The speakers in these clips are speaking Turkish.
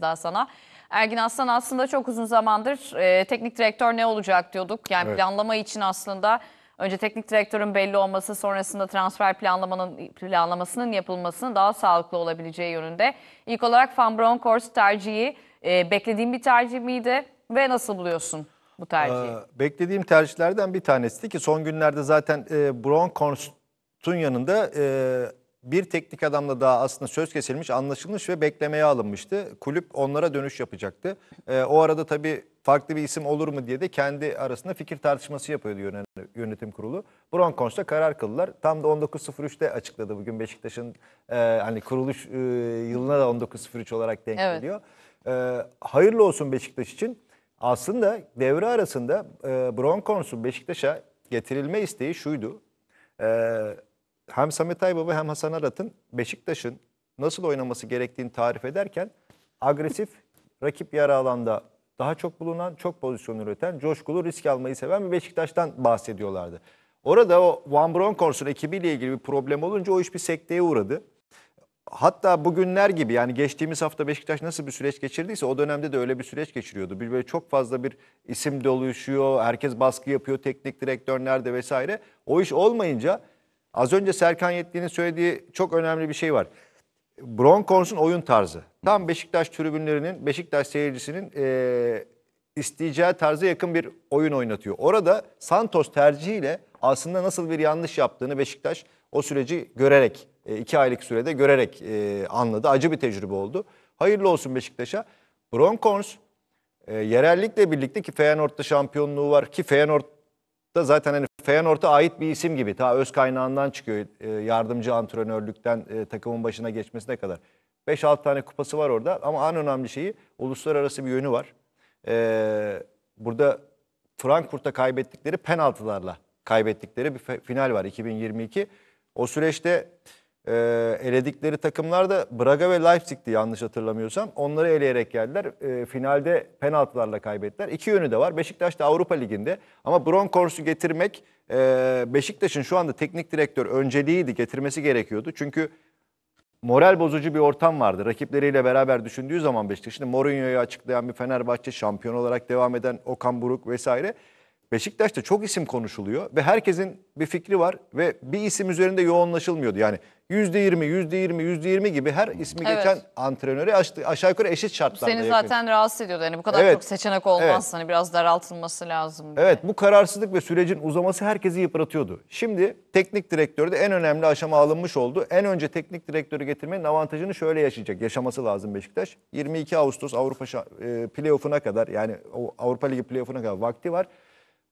daha sana. Ergin Aslan aslında çok uzun zamandır e, teknik direktör ne olacak diyorduk. Yani evet. planlama için aslında önce teknik direktörün belli olması sonrasında transfer planlamanın planlamasının yapılmasının daha sağlıklı olabileceği yönünde. İlk olarak Van Bronckhorst tercihi e, beklediğin bir tercih miydi ve nasıl buluyorsun? Bu tercihi. Ee, beklediğim tercihlerden bir tanesi ki son günlerde zaten e, Bronckhorst'un yanında e, bir teknik adamla daha aslında söz kesilmiş, anlaşılmış ve beklemeye alınmıştı. Kulüp onlara dönüş yapacaktı. E, o arada tabii farklı bir isim olur mu diye de kendi arasında fikir tartışması yapıyordu yönetim kurulu. Broncos'ta karar kıldılar. Tam da 19.03'te açıkladı bugün Beşiktaş'ın e, hani kuruluş e, yılına da 19.03 olarak denk evet. geliyor. E, hayırlı olsun Beşiktaş için. Aslında devre arasında e, Broncos'un Beşiktaş'a getirilme isteği şuydu. Eee hem Samet Aybaba hem Hasan Arat'ın Beşiktaş'ın nasıl oynaması gerektiğini tarif ederken agresif rakip yarı alanda daha çok bulunan, çok pozisyon üreten, coşkulu risk almayı seven bir Beşiktaş'tan bahsediyorlardı. Orada o Van Bronckhorst'un ekibiyle ilgili bir problem olunca o iş bir sekteye uğradı. Hatta bugünler gibi yani geçtiğimiz hafta Beşiktaş nasıl bir süreç geçirdiyse o dönemde de öyle bir süreç geçiriyordu. Bir böyle çok fazla bir isim doluşuyor, herkes baskı yapıyor, teknik direktörler de vesaire. O iş olmayınca Az önce Serkan Yetkin'in söylediği çok önemli bir şey var. Broncos'un oyun tarzı. Tam Beşiktaş tribünlerinin, Beşiktaş seyircisinin e, isteyeceği tarza yakın bir oyun oynatıyor. Orada Santos tercihiyle aslında nasıl bir yanlış yaptığını Beşiktaş o süreci görerek, e, iki aylık sürede görerek e, anladı. Acı bir tecrübe oldu. Hayırlı olsun Beşiktaş'a. Broncos e, yerellikle birlikte ki Feyenoord'da şampiyonluğu var ki Feyenoord da zaten hani Feyenoord'a ait bir isim gibi. Ta öz kaynağından çıkıyor e, yardımcı antrenörlükten e, takımın başına geçmesine kadar. 5-6 tane kupası var orada ama en önemli şeyi uluslararası bir yönü var. E, burada Frankfurt'ta kaybettikleri penaltılarla kaybettikleri bir final var 2022. O süreçte e, eledikleri takımlar da Braga ve Leipzig'ti yanlış hatırlamıyorsam. Onları eleyerek geldiler. E, finalde penaltılarla kaybettiler. İki yönü de var. Beşiktaş da Avrupa Ligi'nde. Ama Bronkors'u getirmek e, Beşiktaş'ın şu anda teknik direktör önceliğiydi. Getirmesi gerekiyordu. Çünkü moral bozucu bir ortam vardı. Rakipleriyle beraber düşündüğü zaman Beşiktaş. Şimdi Mourinho'yu açıklayan bir Fenerbahçe, şampiyon olarak devam eden Okan Buruk vesaire. Beşiktaş'ta çok isim konuşuluyor ve herkesin bir fikri var ve bir isim üzerinde yoğunlaşılmıyordu. Yani yüzde yirmi, yüzde yirmi, yüzde yirmi gibi her ismi evet. geçen antrenörü aşağı yukarı eşit şartlarda Seni zaten rahatsız ediyordu. Yani bu kadar evet. çok seçenek olmaz. Evet. Hani biraz daraltılması lazım. Diye. Evet bu kararsızlık ve sürecin uzaması herkesi yıpratıyordu. Şimdi teknik direktörde en önemli aşama alınmış oldu. En önce teknik direktörü getirmenin avantajını şöyle yaşayacak. Yaşaması lazım Beşiktaş. 22 Ağustos Avrupa e, playoff'una kadar yani Avrupa Ligi playoff'una kadar vakti var.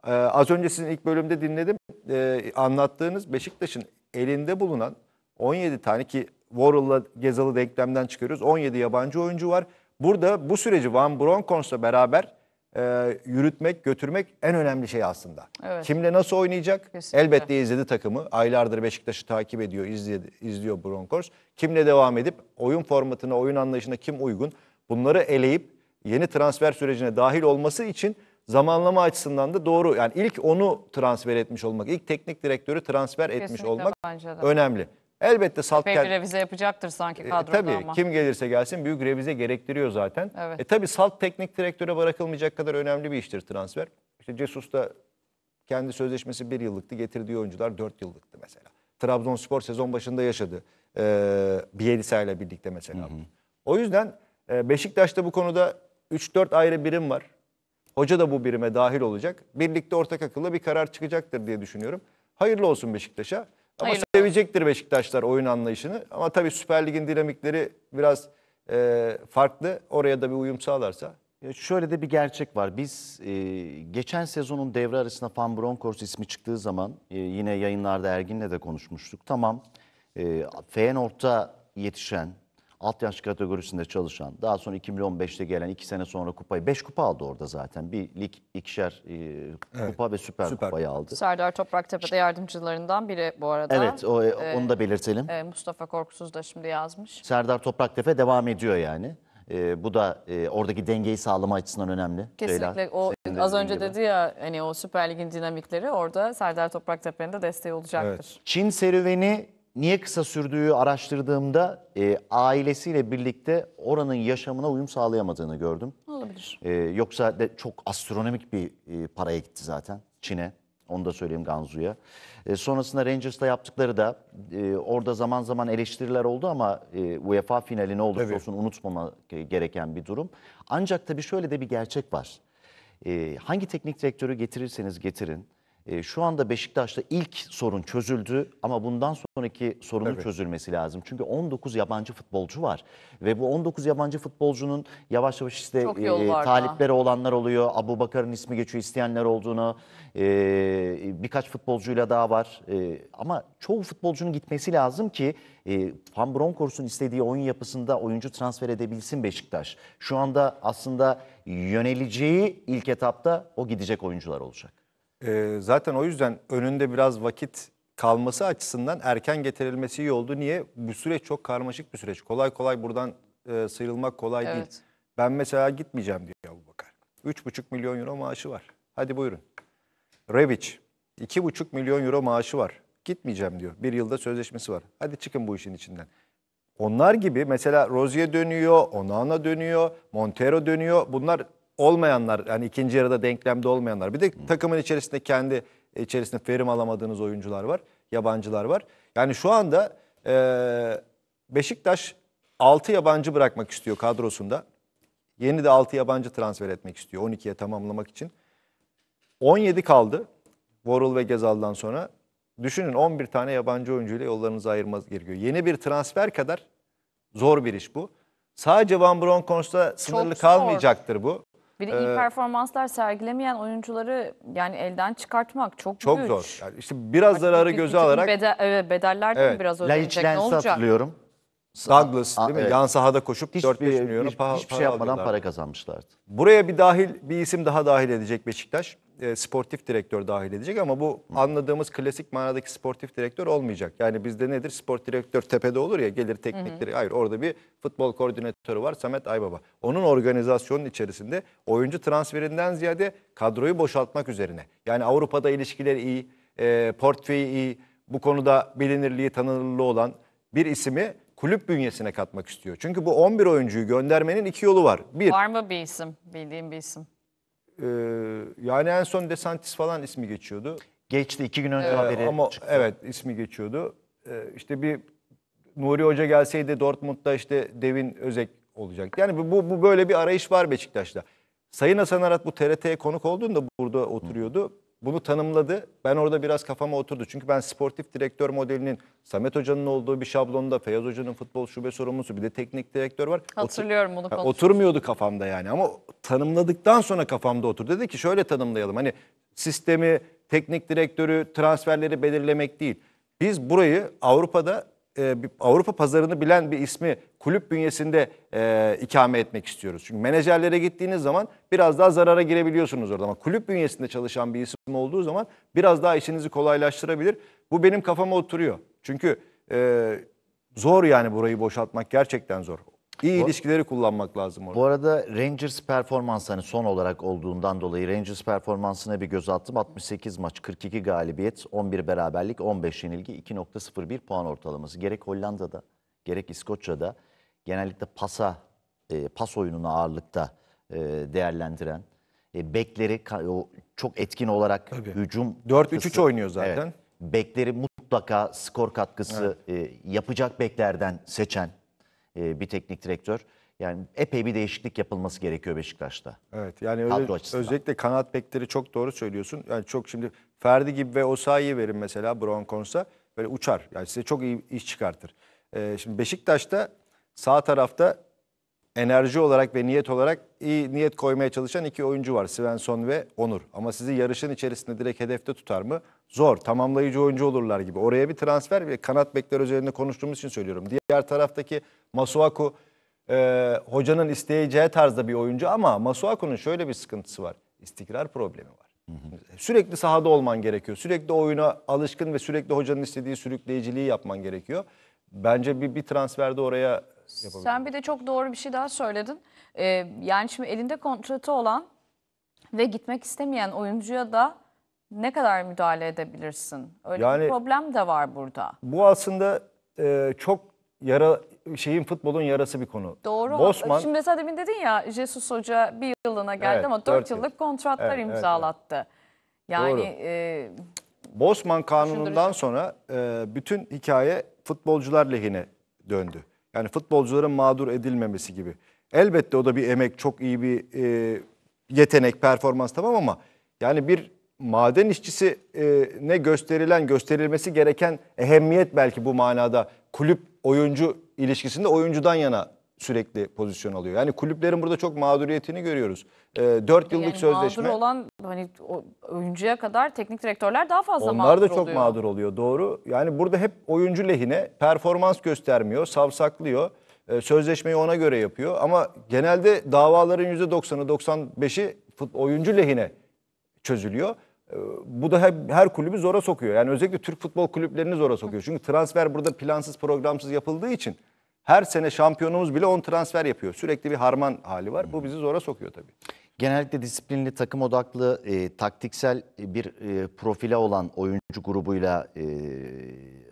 Ee, az önce sizin ilk bölümde dinledim. Ee, anlattığınız Beşiktaş'ın elinde bulunan 17 tane ki Warhol'la Gezal'ı denklemden çıkıyoruz. 17 yabancı oyuncu var. Burada bu süreci Van Bronckhorst'la beraber e, yürütmek, götürmek en önemli şey aslında. Evet. Kimle nasıl oynayacak? Kesinlikle. Elbette izledi takımı. Aylardır Beşiktaş'ı takip ediyor, izledi, izliyor Bronckhorst. Kimle devam edip oyun formatına, oyun anlayışına kim uygun? Bunları eleyip yeni transfer sürecine dahil olması için zamanlama açısından da doğru. Yani ilk onu transfer etmiş olmak, ilk teknik direktörü transfer etmiş olmak önemli. Elbette salt Epey revize yapacaktır sanki e, e, kadroda e, tabii, ama. kim gelirse gelsin büyük revize gerektiriyor zaten. Evet. E, tabii Salt teknik direktöre bırakılmayacak kadar önemli bir iştir transfer. İşte Cesus da kendi sözleşmesi bir yıllıktı, getirdiği oyuncular dört yıllıktı mesela. Trabzonspor sezon başında yaşadı. E, Bielisa ile birlikte mesela. Hı hı. O yüzden e, Beşiktaş'ta bu konuda 3-4 ayrı birim var. Hoca da bu birime dahil olacak. Birlikte ortak akılla bir karar çıkacaktır diye düşünüyorum. Hayırlı olsun Beşiktaş'a. Ama Hayırlı. sevecektir Beşiktaşlar oyun anlayışını. Ama tabii Süper Lig'in dinamikleri biraz e, farklı. Oraya da bir uyum sağlarsa ya şöyle de bir gerçek var. Biz e, geçen sezonun devre arasında Van Bronckhorst ismi çıktığı zaman e, yine yayınlarda Ergin'le de konuşmuştuk. Tamam e, Feyenoord'da yetişen alt yaş kategorisinde çalışan, daha sonra 2015'te gelen 2 sene sonra kupayı, 5 kupa aldı orada zaten. Bir lig, ikişer e, evet. ve süper, süper kupayı aldı. Serdar Topraktepe'de yardımcılarından biri bu arada. Evet, o, ee, onu da belirtelim. E, Mustafa Korkusuz da şimdi yazmış. Serdar Topraktepe devam ediyor yani. E, bu da e, oradaki dengeyi sağlama açısından önemli. Kesinlikle. Ceyla, o az önce gibi. dedi ya hani o Süper Lig'in dinamikleri orada Serdar Topraktepe'nin de desteği olacaktır. Evet. Çin serüveni niye kısa sürdüğü araştırdığımda e, ailesiyle birlikte oranın yaşamına uyum sağlayamadığını gördüm. Olabilir. E, yoksa de çok astronomik bir e, paraya gitti zaten Çin'e. Onu da söyleyeyim Ganzu'ya. E, sonrasında Rangers'ta yaptıkları da e, orada zaman zaman eleştiriler oldu ama e, UEFA finali ne olursa olsun unutmamak gereken bir durum. Ancak tabii şöyle de bir gerçek var. E, hangi teknik direktörü getirirseniz getirin e, şu anda Beşiktaş'ta ilk sorun çözüldü ama bundan sonraki sorunun Tabii. çözülmesi lazım. Çünkü 19 yabancı futbolcu var ve bu 19 yabancı futbolcunun yavaş yavaş işte Çok e, talipleri olanlar oluyor. Abu Bakar'ın ismi geçiyor isteyenler olduğunu. E, birkaç futbolcuyla daha var. E, ama çoğu futbolcunun gitmesi lazım ki e, Van Bronckhorst'un istediği oyun yapısında oyuncu transfer edebilsin Beşiktaş. Şu anda aslında yöneleceği ilk etapta o gidecek oyuncular olacak. E, zaten o yüzden önünde biraz vakit kalması açısından erken getirilmesi iyi oldu. Niye? Bu süreç çok karmaşık bir süreç. Kolay kolay buradan e, sıyrılmak kolay evet. değil. Ben mesela gitmeyeceğim diyor Abu Bakar. 3,5 milyon euro maaşı var. Hadi buyurun. Rebic 2,5 milyon euro maaşı var. Gitmeyeceğim diyor. Bir yılda sözleşmesi var. Hadi çıkın bu işin içinden. Onlar gibi mesela Rozier dönüyor, Onana dönüyor, Montero dönüyor. Bunlar olmayanlar yani ikinci yarıda denklemde olmayanlar bir de takımın içerisinde kendi e, içerisinde verim alamadığınız oyuncular var. Yabancılar var. Yani şu anda e, Beşiktaş 6 yabancı bırakmak istiyor kadrosunda. Yeni de 6 yabancı transfer etmek istiyor 12'ye tamamlamak için. 17 kaldı Vorul ve Gezal'dan sonra. Düşünün 11 tane yabancı oyuncu ile yollarınızı ayırmaz gerekiyor. Yeni bir transfer kadar zor bir iş bu. Sadece Van Bronckhorst'ta sınırlı kalmayacaktır bu. Bir de iyi Ee, performanslar sergilemeyen oyuncuları yani elden çıkartmak çok, çok güç. zor. Yani işte biraz hani zararı göze alarak bede- evet, bedeller de Evet. biraz ödenecek? ne olacak? hatırlıyorum. Douglas değil mi? Evet. Yan sahada koşup hiç, 4-5 şey milyon hiç, hiçbir şey yapmadan para kazanmışlardı. Buraya bir dahil bir isim daha dahil edecek Beşiktaş. E, sportif direktör dahil edecek ama bu Hı. anladığımız klasik manadaki sportif direktör olmayacak. Yani bizde nedir? Sport direktör tepede olur ya gelir teknik direktör. Hayır orada bir futbol koordinatörü var Samet Aybaba. Onun organizasyonun içerisinde oyuncu transferinden ziyade kadroyu boşaltmak üzerine. Yani Avrupa'da ilişkileri iyi, e, portföyü iyi, bu konuda bilinirliği tanınırlığı olan bir ismi kulüp bünyesine katmak istiyor. Çünkü bu 11 oyuncuyu göndermenin iki yolu var. Bir, Var mı bir isim? Bildiğim bir isim. e, yani en son DeSantis falan ismi geçiyordu. Geçti iki gün önce Ee, haberi ama çıktı. evet ismi geçiyordu. Ee, işte bir Nuri Hoca gelseydi Dortmund'da işte Devin Özek olacak. Yani bu, bu, bu böyle bir arayış var Beşiktaş'ta. Sayın Hasan Arat bu TRT'ye konuk olduğunda burada oturuyordu bunu tanımladı. Ben orada biraz kafama oturdu. Çünkü ben sportif direktör modelinin Samet Hoca'nın olduğu bir şablonda Feyyaz Hoca'nın futbol şube sorumlusu bir de teknik direktör var. Hatırlıyorum bunu konuşmuştuk. Oturmuyordu kafamda yani ama tanımladıktan sonra kafamda oturdu. Dedi ki şöyle tanımlayalım hani sistemi, teknik direktörü, transferleri belirlemek değil. Biz burayı Avrupa'da e, bir Avrupa pazarını bilen bir ismi kulüp bünyesinde e, ikame etmek istiyoruz. Çünkü menajerlere gittiğiniz zaman biraz daha zarara girebiliyorsunuz orada. Ama kulüp bünyesinde çalışan bir isim olduğu zaman biraz daha işinizi kolaylaştırabilir. Bu benim kafama oturuyor. Çünkü e, zor yani burayı boşaltmak gerçekten zor. İyi Bu- ilişkileri kullanmak lazım orada. Bu arada Rangers performansı hani son olarak olduğundan dolayı Rangers performansına bir göz attım. 68 maç, 42 galibiyet, 11 beraberlik, 15 yenilgi, 2.01 puan ortalaması. Gerek Hollanda'da, gerek İskoçya'da genellikle pasa, e, pas oyununu ağırlıkta e, değerlendiren, e, bekleri o çok etkin olarak hücum... 4-3-3 oynuyor zaten. Bekleri mutlaka skor katkısı e, yapacak beklerden seçen e, bir teknik direktör. Yani epey bir değişiklik yapılması gerekiyor Beşiktaş'ta. Evet yani öyle, özellikle kanat bekleri çok doğru söylüyorsun. Yani çok şimdi Ferdi gibi ve Osayi'yi verin mesela Broncos'a böyle uçar. Yani size çok iyi iş çıkartır. Ee, şimdi Beşiktaş'ta sağ tarafta enerji olarak ve niyet olarak iyi niyet koymaya çalışan iki oyuncu var. Svensson ve Onur. Ama sizi yarışın içerisinde direkt hedefte tutar mı? Zor. Tamamlayıcı oyuncu olurlar gibi. Oraya bir transfer ve kanat bekler üzerinde konuştuğumuz için söylüyorum. Diğer taraftaki Masuaku e, hocanın isteyeceği tarzda bir oyuncu ama Masuaku'nun şöyle bir sıkıntısı var. İstikrar problemi var. Sürekli sahada olman gerekiyor. Sürekli oyuna alışkın ve sürekli hocanın istediği sürükleyiciliği yapman gerekiyor. Bence bir, bir transferde oraya yapabilir. Sen bir de çok doğru bir şey daha söyledin. Ee, yani şimdi elinde kontratı olan ve gitmek istemeyen oyuncuya da ne kadar müdahale edebilirsin? Öyle yani, bir problem de var burada. Bu aslında e, çok yara şeyin futbolun yarası bir konu. Doğru. Bosman, Şimdi mesela demin dedin ya Jesus Hoca bir yılına geldi evet, ama 4, yıllık yıl. kontratlar evet, imzalattı. Evet, evet. Yani Doğru. E, Bosman kanunundan sonra e, bütün hikaye futbolcular lehine döndü. Yani futbolcuların mağdur edilmemesi gibi. Elbette o da bir emek, çok iyi bir e, yetenek, performans tamam ama yani bir maden işçisi e, ne gösterilen, gösterilmesi gereken ehemmiyet belki bu manada kulüp oyuncu ilişkisinde oyuncudan yana sürekli pozisyon alıyor. Yani kulüplerin burada çok mağduriyetini görüyoruz. E, ee, 4 yıllık yani sözleşme. Mağdur olan hani oyuncuya kadar teknik direktörler daha fazla onlar mağdur oluyor. Onlar da çok oluyor. mağdur oluyor doğru. Yani burada hep oyuncu lehine performans göstermiyor, savsaklıyor. E, sözleşmeyi ona göre yapıyor ama genelde davaların %90'ı 95'i oyuncu lehine çözülüyor. Ee, bu da her, her kulübü zora sokuyor. Yani özellikle Türk futbol kulüplerini zora sokuyor. Çünkü transfer burada plansız programsız yapıldığı için her sene şampiyonumuz bile 10 transfer yapıyor. Sürekli bir harman hali var. Bu bizi zora sokuyor tabii. Genellikle disiplinli, takım odaklı, e, taktiksel bir e, profile olan oyuncu grubuyla e,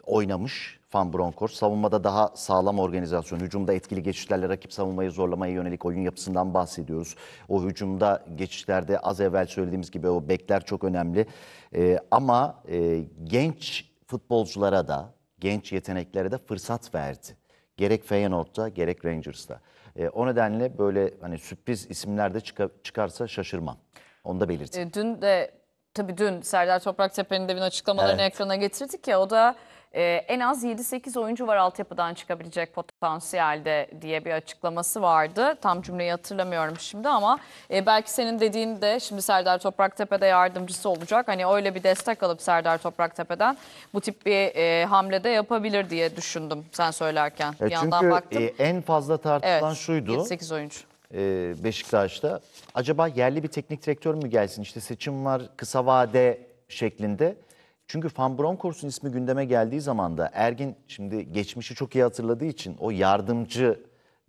oynamış Van Bronckhorst. Savunmada daha sağlam organizasyon, hücumda etkili geçişlerle rakip savunmayı zorlamaya yönelik oyun yapısından bahsediyoruz. O hücumda geçişlerde az evvel söylediğimiz gibi o bekler çok önemli. E, ama e, genç futbolculara da, genç yeteneklere de fırsat verdi. Gerek Feyenoord'da gerek Rangers'ta. E, o nedenle böyle hani sürpriz isimler de çıka, çıkarsa şaşırmam. Onu da belirteyim. E, dün de tabii dün Serdar Toprak Tepe'nin de bir açıklamalarını evet. ekrana getirdik ya o da e, en az 7-8 oyuncu var altyapıdan çıkabilecek potansiyelde diye bir açıklaması vardı. Tam cümleyi hatırlamıyorum şimdi ama e, belki senin dediğin de şimdi Serdar Topraktepe'de yardımcısı olacak. Hani öyle bir destek alıp Serdar Topraktepe'den bu tip bir e, hamle de yapabilir diye düşündüm sen söylerken. E, bir yandan baktım. Çünkü e, en fazla tartışılan evet, şuydu. 7-8 oyuncu. E, Beşiktaş'ta. Acaba yerli bir teknik direktör mü gelsin? işte seçim var, kısa vade şeklinde. Çünkü Van Bronckhorst'un ismi gündeme geldiği zaman da Ergin şimdi geçmişi çok iyi hatırladığı için o yardımcı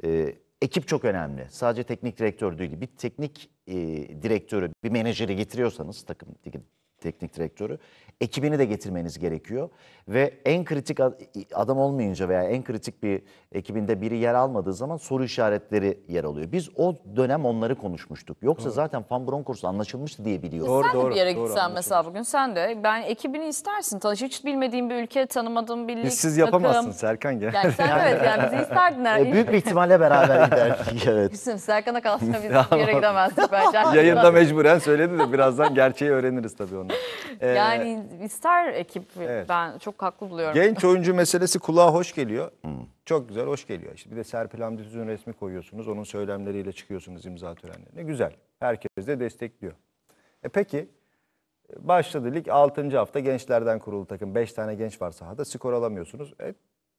e, ekip çok önemli. Sadece teknik direktör değil bir teknik e, direktörü, bir menajeri getiriyorsanız takım teknik direktörü. Ekibini de getirmeniz gerekiyor. Ve en kritik adam olmayınca veya en kritik bir ekibinde biri yer almadığı zaman soru işaretleri yer alıyor. Biz o dönem onları konuşmuştuk. Yoksa doğru. zaten Van Bronckhorst anlaşılmıştı diye biliyorum. Doğru, sen doğru, de bir yere doğru, gitsen doğru, mesela bugün sen de ben ekibini istersin. Tanış hiç bilmediğim bir ülke, tanımadığım bir lig, Siz yapamazsın takım. Serkan gel. Yani sen evet yani bizi isterdin. E, büyük bir ihtimalle beraber giderdik evet. Bizim Serkan'a kalsın. biz bir yere gidemezdik Yayında mecburen söyledi de birazdan gerçeği öğreniriz tabii onu. Ee, yani ister ekip evet. ben çok haklı buluyorum. Genç oyuncu meselesi kulağa hoş geliyor. Çok güzel hoş geliyor. İşte bir de Serpil Hamdi Tüzün resmi koyuyorsunuz. Onun söylemleriyle çıkıyorsunuz imza törenlerine. Güzel. Herkes de destekliyor. E peki başladı lig 6. hafta gençlerden kurulu takım. 5 tane genç var sahada skor alamıyorsunuz. E,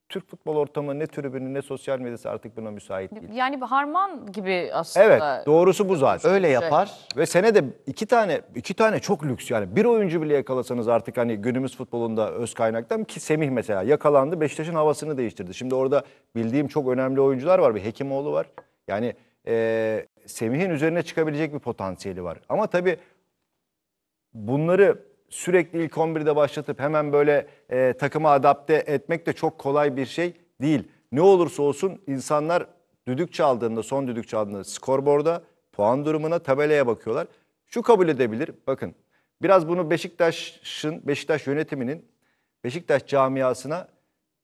Türk futbol ortamı ne tribünü ne sosyal medyası artık buna müsait değil. Yani bir harman gibi aslında. Evet, doğrusu bu zaten. Şey, Öyle yapar. Ve senede iki tane iki tane çok lüks yani bir oyuncu bile yakalasanız artık hani günümüz futbolunda öz kaynaktan ki Semih mesela yakalandı Beşiktaş'ın havasını değiştirdi. Şimdi orada bildiğim çok önemli oyuncular var. Bir Hekimoğlu var. Yani e, Semih'in üzerine çıkabilecek bir potansiyeli var. Ama tabii bunları sürekli ilk 11'de başlatıp hemen böyle e, takıma adapte etmek de çok kolay bir şey değil. Ne olursa olsun insanlar düdük çaldığında, son düdük çaldığında skorborda, puan durumuna, tabelaya bakıyorlar. Şu kabul edebilir, bakın biraz bunu Beşiktaş'ın, Beşiktaş yönetiminin Beşiktaş camiasına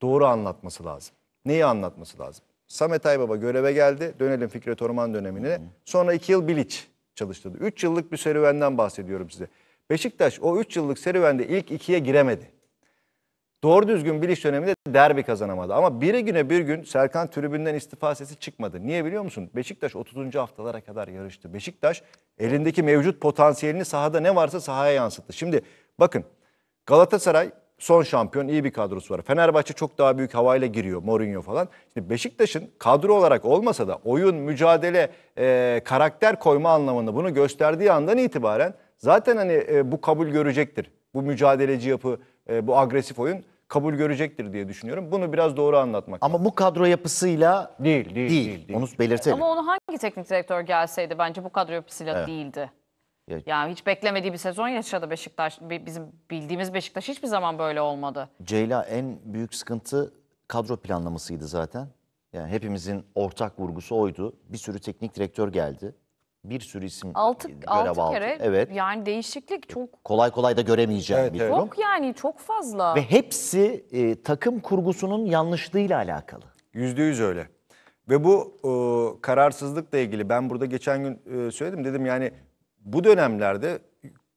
doğru anlatması lazım. Neyi anlatması lazım? Samet Aybaba göreve geldi. Dönelim Fikret Orman dönemine. Sonra iki yıl Bilic çalıştırdı. Üç yıllık bir serüvenden bahsediyorum size. Beşiktaş o 3 yıllık serüvende ilk ikiye giremedi. Doğru düzgün bir iş döneminde derbi kazanamadı. Ama bir güne bir gün Serkan tribünden istifa sesi çıkmadı. Niye biliyor musun? Beşiktaş 30. haftalara kadar yarıştı. Beşiktaş elindeki mevcut potansiyelini sahada ne varsa sahaya yansıttı. Şimdi bakın Galatasaray son şampiyon iyi bir kadrosu var. Fenerbahçe çok daha büyük havayla giriyor Mourinho falan. Şimdi Beşiktaş'ın kadro olarak olmasa da oyun, mücadele, e, karakter koyma anlamında bunu gösterdiği andan itibaren zaten hani e, bu kabul görecektir. Bu mücadeleci yapı, e, bu agresif oyun kabul görecektir diye düşünüyorum. Bunu biraz doğru anlatmak. Ama lazım. bu kadro yapısıyla değil, değil, değil. değil, değil. Onu belirtelim. Ama onu hangi teknik direktör gelseydi bence bu kadro yapısıyla evet. değildi. Yani hiç beklemediği bir sezon yaşadı Beşiktaş. Bizim bildiğimiz Beşiktaş hiçbir zaman böyle olmadı. Ceyla en büyük sıkıntı kadro planlamasıydı zaten. Yani hepimizin ortak vurgusu oydu. Bir sürü teknik direktör geldi bir sürü isim altı, e, görev altı aldı. kere evet. yani değişiklik e, çok kolay kolay da göremeyeceğim evet, bir durum. Çok yani çok fazla. Ve hepsi e, takım kurgusunun yanlışlığıyla alakalı. Yüzde yüz öyle. Ve bu e, kararsızlıkla ilgili ben burada geçen gün e, söyledim dedim yani bu dönemlerde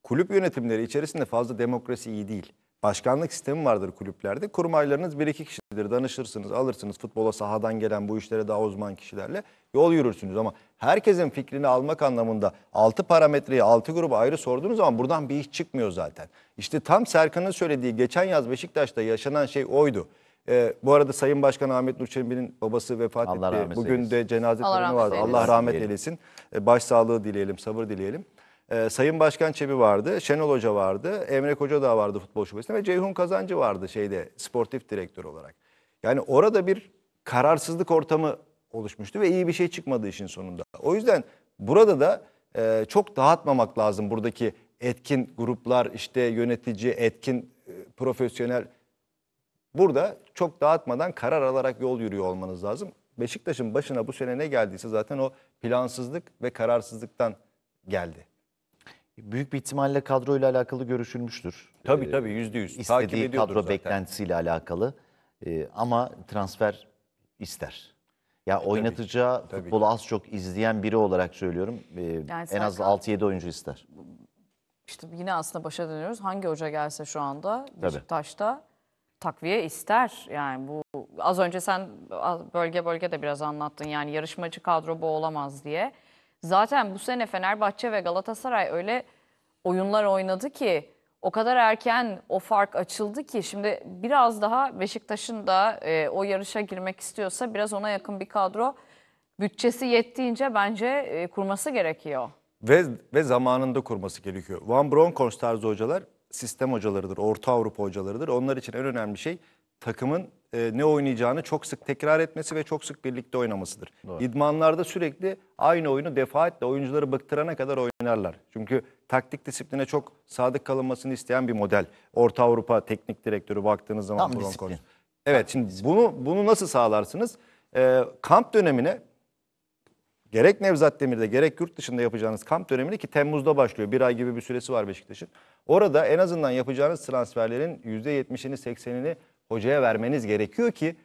kulüp yönetimleri içerisinde fazla demokrasi iyi değil başkanlık sistemi vardır kulüplerde. Kurmaylarınız bir iki kişidir. Danışırsınız, alırsınız futbola sahadan gelen bu işlere daha uzman kişilerle yol yürürsünüz. Ama herkesin fikrini almak anlamında 6 parametreyi 6 gruba ayrı sorduğunuz zaman buradan bir iş çıkmıyor zaten. İşte tam Serkan'ın söylediği geçen yaz Beşiktaş'ta yaşanan şey oydu. Ee, bu arada Sayın Başkan Ahmet Nurçebi'nin babası vefat Allah etti. Bugün eylesin. de cenaze töreni vardı. Allah rahmet eylesin. Ee, başsağlığı dileyelim, sabır dileyelim. Ee, Sayın Başkan Çebi vardı, Şenol Hoca vardı, Emre Koca da vardı futbol şubesinde ve Ceyhun Kazancı vardı şeyde sportif direktör olarak. Yani orada bir kararsızlık ortamı oluşmuştu ve iyi bir şey çıkmadı işin sonunda. O yüzden burada da e, çok dağıtmamak lazım buradaki etkin gruplar, işte yönetici, etkin e, profesyonel. Burada çok dağıtmadan karar alarak yol yürüyor olmanız lazım. Beşiktaş'ın başına bu sene ne geldiyse zaten o plansızlık ve kararsızlıktan geldi. Büyük bir ihtimalle kadroyla alakalı görüşülmüştür. Tabii ee, tabii yüzde yüz. Takip İstediği ediyordur kadro zaten. beklentisiyle alakalı Ee, ama transfer ister. Ya e, oynatacağı tabii. futbolu az çok izleyen biri olarak söylüyorum. Ee, en az Serkan- 6-7 oyuncu ister. İşte yine aslında başa dönüyoruz. Hangi hoca gelse şu anda Beşiktaş'ta takviye ister. Yani bu az önce sen bölge bölge de biraz anlattın. Yani yarışmacı kadro bu olamaz diye. Zaten bu sene Fenerbahçe ve Galatasaray öyle oyunlar oynadı ki o kadar erken o fark açıldı ki şimdi biraz daha Beşiktaş'ın da e, o yarışa girmek istiyorsa biraz ona yakın bir kadro bütçesi yettiğince bence e, kurması gerekiyor. Ve, ve zamanında kurması gerekiyor. Van Bronckhorst tarzı hocalar sistem hocalarıdır, Orta Avrupa hocalarıdır. Onlar için en önemli şey takımın e, ne oynayacağını çok sık tekrar etmesi ve çok sık birlikte oynamasıdır. Doğru. İdmanlarda sürekli aynı oyunu defaatle oyuncuları bıktırana kadar oynarlar. Çünkü taktik disipline çok sadık kalınmasını isteyen bir model. Orta Avrupa teknik direktörü baktığınız zaman Tam Broncos. Disiplin. Evet Tam şimdi disiplin. bunu bunu nasıl sağlarsınız? E, kamp dönemine gerek Nevzat Demir'de gerek yurt dışında yapacağınız kamp dönemine ki Temmuz'da başlıyor. Bir ay gibi bir süresi var Beşiktaş'ın. Orada en azından yapacağınız transferlerin %70'ini 80'ini hocaya vermeniz gerekiyor ki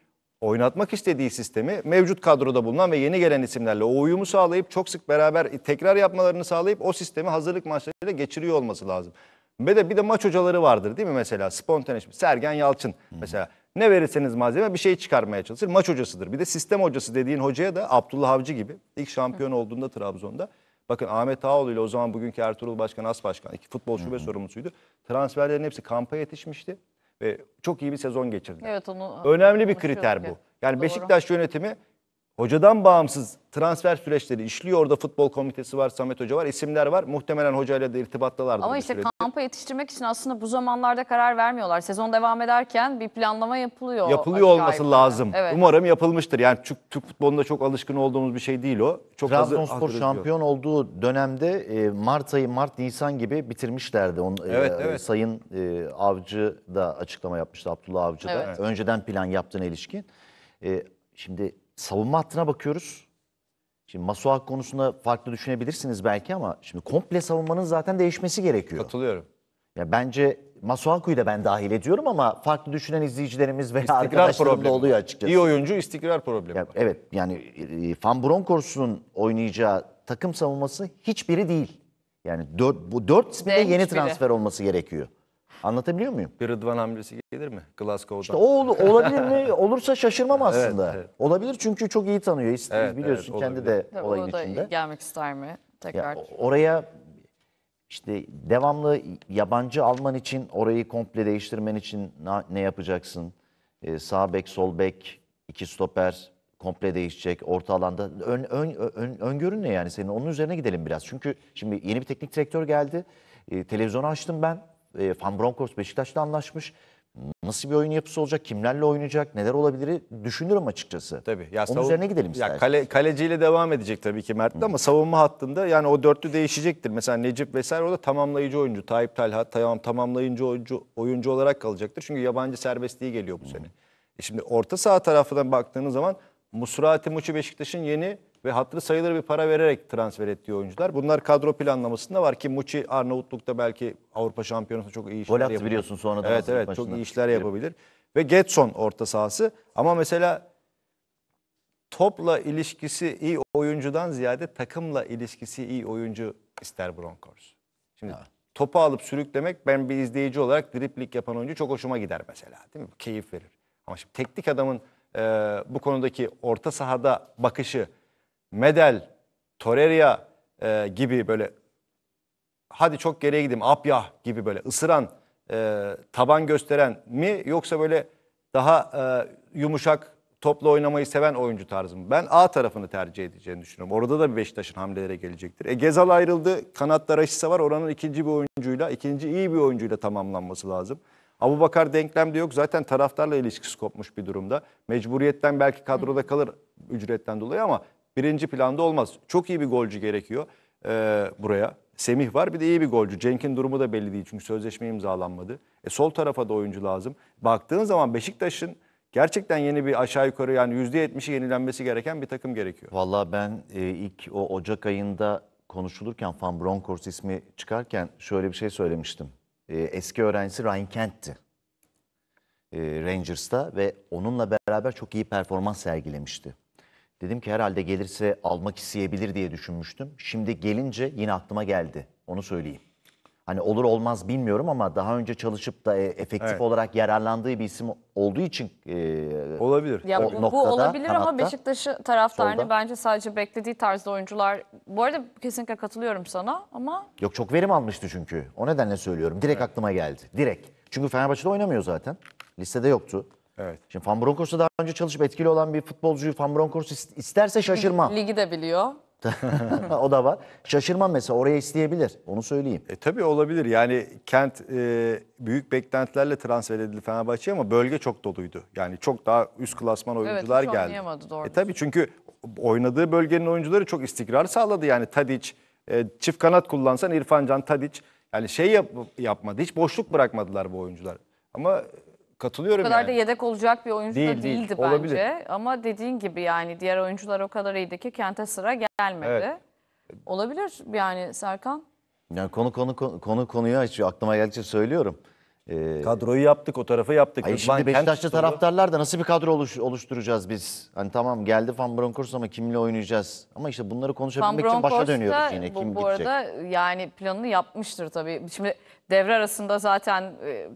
oynatmak istediği sistemi mevcut kadroda bulunan ve yeni gelen isimlerle o uyumu sağlayıp çok sık beraber tekrar yapmalarını sağlayıp o sistemi hazırlık maçlarıyla geçiriyor olması lazım. Ve de bir de maç hocaları vardır değil mi mesela spontane Sergen Yalçın hmm. mesela ne verirseniz malzeme bir şey çıkarmaya çalışır. Maç hocasıdır. Bir de sistem hocası dediğin hocaya da Abdullah Avcı gibi ilk şampiyon hmm. olduğunda Trabzon'da Bakın Ahmet Ağoğlu ile o zaman bugünkü Ertuğrul Başkan, As Başkan, iki futbol şube sorumlusuydu. Transferlerin hepsi kampa yetişmişti ve çok iyi bir sezon geçirdiler. Evet onu Önemli bir kriter bu. Yani Doğru. Beşiktaş yönetimi hocadan bağımsız transfer süreçleri işliyor. Orada futbol komitesi var, Samet Hoca var, isimler var. Muhtemelen hocayla da irtibattalardır. Ama işte kampa yetiştirmek için aslında bu zamanlarda karar vermiyorlar. Sezon devam ederken bir planlama yapılıyor. Yapılıyor olması galiba. lazım. Evet. Umarım yapılmıştır. Yani Türk, Türk futbolunda çok alışkın olduğumuz bir şey değil o. Çok Trabzonspor şampiyon olduğu dönemde e, Mart ayı, Mart, Nisan gibi bitirmişlerdi. Onun, e, evet, e, evet. Sayın e, Avcı da açıklama yapmıştı, Abdullah Avcı da. Evet. Önceden plan yaptığına ilişkin. E, şimdi savunma hattına bakıyoruz. Şimdi Masuak konusunda farklı düşünebilirsiniz belki ama şimdi komple savunmanın zaten değişmesi gerekiyor. Katılıyorum. Ya bence Masuaku'yu da ben dahil ediyorum ama farklı düşünen izleyicilerimiz ve arkadaşlarım da oluyor açıkçası. İyi oyuncu istikrar problemi. Ya, evet yani e, Van Bronckhorst'un oynayacağı takım savunması hiçbiri değil. Yani dört, bu dört ismin yeni hiçbiri. transfer olması gerekiyor. Anlatabiliyor muyum? Bir Rıdvan hamlesi gelir mi Glasgow'dan? İşte o olabilir mi? Olursa şaşırmam aslında. Evet, evet. Olabilir çünkü çok iyi tanıyor. İst- Evet, biliyorsun evet, kendi de Tabii olayın o da içinde. gelmek ister mi? Tekrar. Ya, oraya işte devamlı yabancı alman için orayı komple değiştirmen için ne yapacaksın? Ee, sağ bek, sol bek, iki stoper komple değişecek orta alanda. Ön, ön, ön, öngörün ne yani senin? Onun üzerine gidelim biraz. Çünkü şimdi yeni bir teknik direktör geldi. Ee, televizyonu açtım ben. E, Van Bronckhorst Beşiktaş'la anlaşmış. Nasıl bir oyun yapısı olacak? Kimlerle oynayacak? Neler olabilir? Düşünürüm açıkçası. Tabii. Ya Onun savun- üzerine gidelim istersen. Ya kale, kaleciyle devam edecek tabii ki Mert ama savunma hattında yani o dörtlü değişecektir. Mesela Necip vesaire da tamamlayıcı oyuncu. Tayyip Talha tamam tamamlayıcı oyuncu, oyuncu olarak kalacaktır. Çünkü yabancı serbestliği geliyor bu sene. E şimdi orta saha tarafından baktığınız zaman Musrati Muçi Beşiktaş'ın yeni ve hatırı sayılır bir para vererek transfer ettiği oyuncular. Bunlar kadro planlamasında var ki Muçi Arnavutluk'ta belki Avrupa Şampiyonası çok iyi işler yapabilir. Gol attı biliyorsun sonradan. Evet evet çok iyi işler yapabilir. Ve Getson orta sahası ama mesela topla ilişkisi iyi oyuncudan ziyade takımla ilişkisi iyi oyuncu ister Broncos. Şimdi ha. topu alıp sürüklemek ben bir izleyici olarak driplik yapan oyuncu çok hoşuma gider mesela değil mi? Keyif verir. Ama şimdi teknik adamın e, bu konudaki orta sahada bakışı Medel, Toreria e, gibi böyle hadi çok geriye gideyim Apyah gibi böyle ısıran, e, taban gösteren mi yoksa böyle daha e, yumuşak topla oynamayı seven oyuncu tarzı mı? Ben A tarafını tercih edeceğini düşünüyorum. Orada da bir Beşiktaş'ın hamlelere gelecektir. E, Gezal ayrıldı. Kanatta Raşisa var. Oranın ikinci bir oyuncuyla, ikinci iyi bir oyuncuyla tamamlanması lazım. Abu Bakar denklemde yok. Zaten taraftarla ilişkisi kopmuş bir durumda. Mecburiyetten belki kadroda kalır ücretten dolayı ama birinci planda olmaz. Çok iyi bir golcü gerekiyor e, buraya. Semih var bir de iyi bir golcü. Cenk'in durumu da belli değil çünkü sözleşme imzalanmadı. E, sol tarafa da oyuncu lazım. Baktığın zaman Beşiktaş'ın gerçekten yeni bir aşağı yukarı yani %70'i yenilenmesi gereken bir takım gerekiyor. Valla ben e, ilk o Ocak ayında konuşulurken Van Bronckhorst ismi çıkarken şöyle bir şey söylemiştim. E, eski öğrencisi Ryan Kent'ti. E, Rangers'ta ve onunla beraber çok iyi performans sergilemişti. Dedim ki herhalde gelirse almak isteyebilir diye düşünmüştüm. Şimdi gelince yine aklıma geldi. Onu söyleyeyim. Hani olur olmaz bilmiyorum ama daha önce çalışıp da e, efektif Evet. olarak yararlandığı bir isim olduğu için e, Olabilir. Ya bu, bu noktada, olabilir ama Beşiktaş'ı taraftarını solda. bence sadece beklediği tarzda oyuncular. Bu arada kesinlikle katılıyorum sana ama Yok çok verim almıştı çünkü. O nedenle söylüyorum. Direkt aklıma geldi. Direkt. Çünkü Fenerbahçe'de oynamıyor zaten. Listede yoktu. Evet. Şimdi Van Bronckhorst'la daha önce çalışıp etkili olan bir futbolcuyu Van Bronckhorst isterse şaşırmam. Ligi de biliyor. o da var. Şaşırmam mesela oraya isteyebilir. Onu söyleyeyim. E, tabii olabilir. Yani kent e, büyük beklentilerle transfer edildi Fenerbahçe'ye ama bölge çok doluydu. Yani çok daha üst klasman oyuncular evet, geldi. Evet doğru. E, tabii çünkü oynadığı bölgenin oyuncuları çok istikrar sağladı. Yani Tadic, e, çift kanat kullansan İrfan Can Tadic. Yani şey yap, yapmadı. Hiç boşluk bırakmadılar bu oyuncular. Ama katılıyorum O kadar yani. da yedek olacak bir oyuncu değil, da değildi değil. bence. Ama dediğin gibi yani diğer oyuncular o kadar iyiydi ki Kent'e sıra gelmedi. Evet. Olabilir yani Serkan. Yani konu konu konu, konu konuyu açıyor. Aklıma geldikçe söylüyorum. Ee, Kadroyu yaptık, o tarafı yaptık. Hayır, şimdi Beşiktaşlı taraftarlar da nasıl bir kadro oluş, oluşturacağız biz? Hani tamam geldi Van Bronckhorst ama kimle oynayacağız? Ama işte bunları konuşabilmek için başa dönüyoruz yine. Bu, Kim bu gidecek? arada yani planını yapmıştır tabii. Şimdi devre arasında zaten e,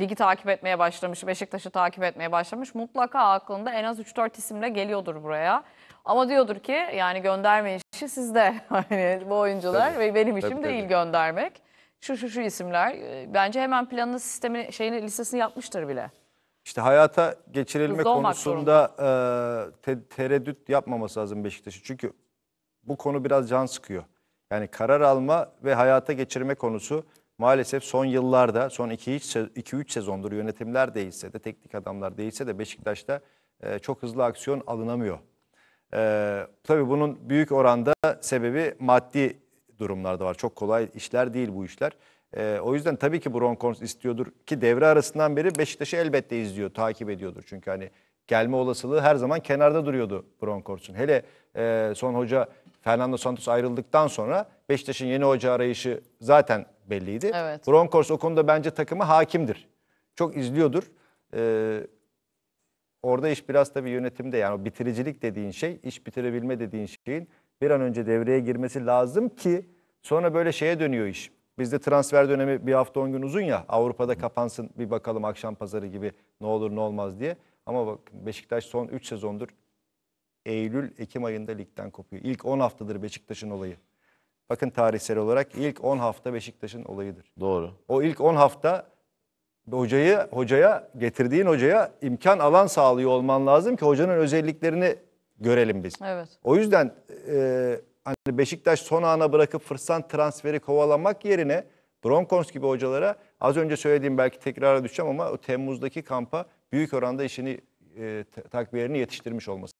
ligi takip etmeye başlamış, Beşiktaş'ı takip etmeye başlamış. Mutlaka aklında en az 3-4 isimle geliyordur buraya. Ama diyordur ki yani gönderme işi sizde. hani bu oyuncular tabii, ve benim işim tabii, değil tabii. göndermek. Şu şu şu isimler e, bence hemen planını, sistemi şeyini listesini yapmıştır bile. İşte hayata geçirilme Hızlı konusunda e, te, tereddüt yapmaması lazım Beşiktaş'ı. Çünkü bu konu biraz can sıkıyor. Yani karar alma ve hayata geçirme konusu maalesef son yıllarda, son 2-3 sezondur yönetimler değilse de, teknik adamlar değilse de Beşiktaş'ta e, çok hızlı aksiyon alınamıyor. E, tabii bunun büyük oranda sebebi maddi durumlarda var. Çok kolay işler değil bu işler. E, o yüzden tabii ki Broncos istiyordur ki devre arasından beri Beşiktaş'ı elbette izliyor, takip ediyordur. Çünkü hani gelme olasılığı her zaman kenarda duruyordu Broncos'un. Hele e, son hoca Fernando Santos ayrıldıktan sonra Beşiktaş'ın yeni hoca arayışı zaten belliydi. Evet. Broncos o konuda bence takımı hakimdir. Çok izliyordur. Ee, orada iş biraz tabii yönetimde yani o bitiricilik dediğin şey, iş bitirebilme dediğin şeyin bir an önce devreye girmesi lazım ki sonra böyle şeye dönüyor iş. Bizde transfer dönemi bir hafta on gün uzun ya Avrupa'da kapansın bir bakalım akşam pazarı gibi ne olur ne olmaz diye. Ama bak Beşiktaş son 3 sezondur Eylül-Ekim ayında ligden kopuyor. İlk 10 haftadır Beşiktaş'ın olayı. Bakın tarihsel olarak ilk 10 hafta Beşiktaş'ın olayıdır. Doğru. O ilk 10 hafta hocayı hocaya getirdiğin hocaya imkan alan sağlıyor olman lazım ki hocanın özelliklerini görelim biz. Evet. O yüzden e, hani Beşiktaş son ana bırakıp fırsat transferi kovalamak yerine Broncos gibi hocalara az önce söylediğim belki tekrara düşeceğim ama o Temmuz'daki kampa büyük oranda işini e, takviyelerini yetiştirmiş olması